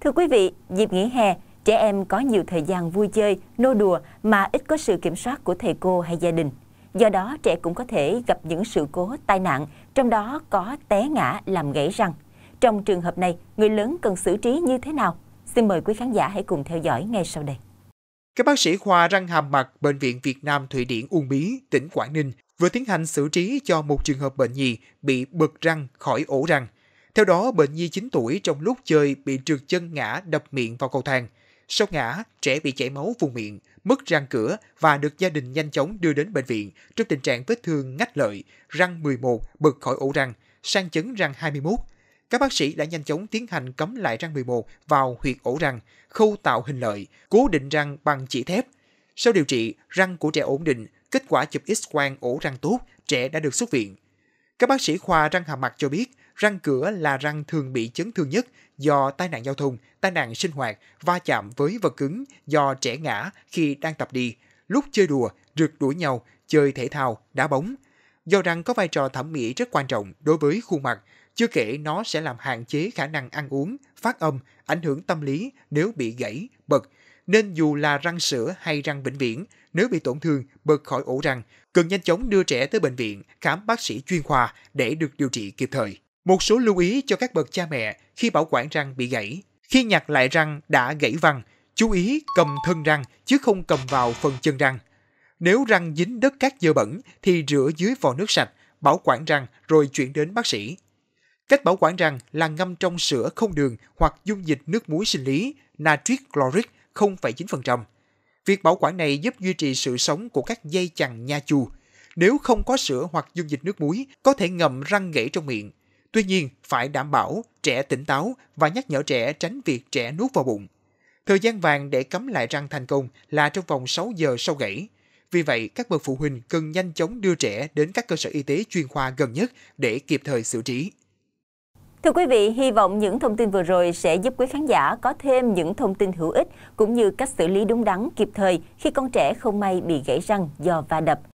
Thưa quý vị, dịp nghỉ hè, trẻ em có nhiều thời gian vui chơi, nô đùa mà ít có sự kiểm soát của thầy cô hay gia đình. Do đó, trẻ cũng có thể gặp những sự cố tai nạn, trong đó có té ngã làm gãy răng. Trong trường hợp này, người lớn cần xử trí như thế nào? Xin mời quý khán giả hãy cùng theo dõi ngay sau đây. Các bác sĩ khoa răng hàm mặt Bệnh viện Việt Nam Thụy Điển Uông Bí, tỉnh Quảng Ninh vừa tiến hành xử trí cho một trường hợp bệnh nhi bị bật răng khỏi ổ răng. Theo đó, bệnh nhi 9 tuổi trong lúc chơi bị trượt chân ngã đập miệng vào cầu thang. Sau ngã, trẻ bị chảy máu vùng miệng, mất răng cửa và được gia đình nhanh chóng đưa đến bệnh viện trong tình trạng vết thương ngách lợi, răng 11 bật khỏi ổ răng, sang chấn răng 21. Các bác sĩ đã nhanh chóng tiến hành cấm lại răng 11 vào huyệt ổ răng, khâu tạo hình lợi, cố định răng bằng chỉ thép. Sau điều trị, răng của trẻ ổn định, kết quả chụp x-quang ổ răng tốt, trẻ đã được xuất viện. Các bác sĩ khoa răng hàm mặt cho biết, Răng cửa là răng thường bị chấn thương nhất do tai nạn giao thông, tai nạn sinh hoạt, va chạm với vật cứng do trẻ ngã khi đang tập đi, lúc chơi đùa, rượt đuổi nhau, chơi thể thao, đá bóng. Do răng có vai trò thẩm mỹ rất quan trọng đối với khuôn mặt, chưa kể nó sẽ làm hạn chế khả năng ăn uống, phát âm, ảnh hưởng tâm lý nếu bị gãy, bật. Nên dù là răng sữa hay răng vĩnh viễn, nếu bị tổn thương, bật khỏi ổ răng, cần nhanh chóng đưa trẻ tới bệnh viện khám bác sĩ chuyên khoa để được điều trị kịp thời. Một số lưu ý cho các bậc cha mẹ khi bảo quản răng bị gãy. Khi nhặt lại răng đã gãy văng, chú ý cầm thân răng chứ không cầm vào phần chân răng. Nếu răng dính đất cát dơ bẩn thì rửa dưới vò nước sạch, bảo quản răng rồi chuyển đến bác sĩ. Cách bảo quản răng là ngâm trong sữa không đường hoặc dung dịch nước muối sinh lý natrit chloric 0,9%. Việc bảo quản này giúp duy trì sự sống của các dây chằng nha chu. Nếu không có sữa hoặc dung dịch nước muối, có thể ngậm răng gãy trong miệng Tuy nhiên, phải đảm bảo trẻ tỉnh táo và nhắc nhở trẻ tránh việc trẻ nuốt vào bụng. Thời gian vàng để cấm lại răng thành công là trong vòng 6 giờ sau gãy. Vì vậy, các bậc phụ huynh cần nhanh chóng đưa trẻ đến các cơ sở y tế chuyên khoa gần nhất để kịp thời xử trí. Thưa quý vị, hy vọng những thông tin vừa rồi sẽ giúp quý khán giả có thêm những thông tin hữu ích cũng như cách xử lý đúng đắn kịp thời khi con trẻ không may bị gãy răng do va đập.